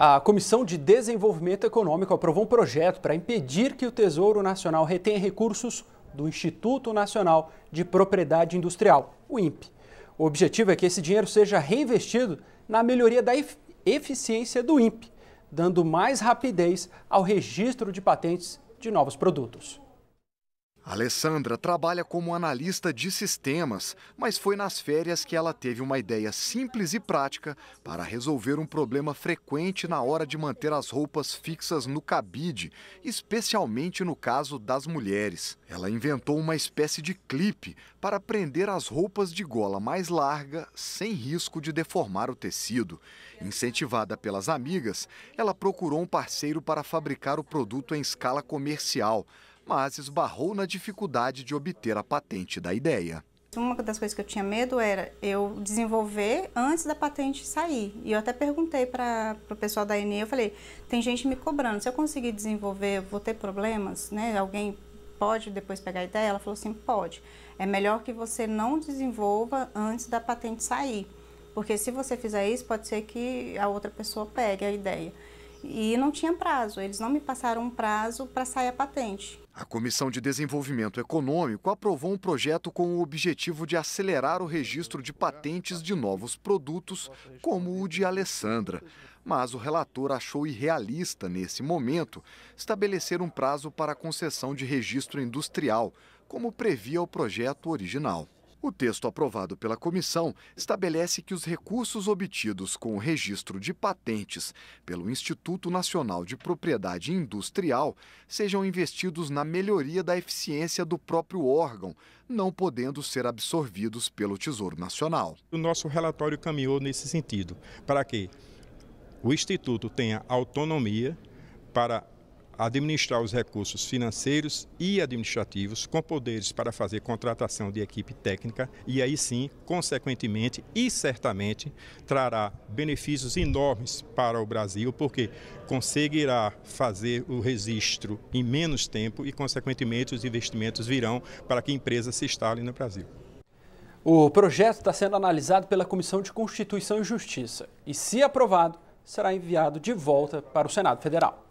A Comissão de Desenvolvimento Econômico aprovou um projeto para impedir que o Tesouro Nacional retenha recursos do Instituto Nacional de Propriedade Industrial, o INPE. O objetivo é que esse dinheiro seja reinvestido na melhoria da eficiência do INPE, dando mais rapidez ao registro de patentes de novos produtos. Alessandra trabalha como analista de sistemas, mas foi nas férias que ela teve uma ideia simples e prática para resolver um problema frequente na hora de manter as roupas fixas no cabide, especialmente no caso das mulheres. Ela inventou uma espécie de clipe para prender as roupas de gola mais larga sem risco de deformar o tecido. Incentivada pelas amigas, ela procurou um parceiro para fabricar o produto em escala comercial mas esbarrou na dificuldade de obter a patente da ideia. Uma das coisas que eu tinha medo era eu desenvolver antes da patente sair. E eu até perguntei para o pessoal da ENE, eu falei, tem gente me cobrando, se eu conseguir desenvolver, eu vou ter problemas, né? Alguém pode depois pegar a ideia? Ela falou assim, pode. É melhor que você não desenvolva antes da patente sair. Porque se você fizer isso, pode ser que a outra pessoa pegue a ideia. E não tinha prazo, eles não me passaram um prazo para sair a patente. A Comissão de Desenvolvimento Econômico aprovou um projeto com o objetivo de acelerar o registro de patentes de novos produtos, como o de Alessandra. Mas o relator achou irrealista, nesse momento, estabelecer um prazo para a concessão de registro industrial, como previa o projeto original. O texto aprovado pela comissão estabelece que os recursos obtidos com o registro de patentes pelo Instituto Nacional de Propriedade Industrial sejam investidos na melhoria da eficiência do próprio órgão, não podendo ser absorvidos pelo Tesouro Nacional. O nosso relatório caminhou nesse sentido, para que o Instituto tenha autonomia para administrar os recursos financeiros e administrativos com poderes para fazer contratação de equipe técnica e aí sim, consequentemente e certamente, trará benefícios enormes para o Brasil, porque conseguirá fazer o registro em menos tempo e, consequentemente, os investimentos virão para que empresas se instalem no Brasil. O projeto está sendo analisado pela Comissão de Constituição e Justiça e, se aprovado, será enviado de volta para o Senado Federal.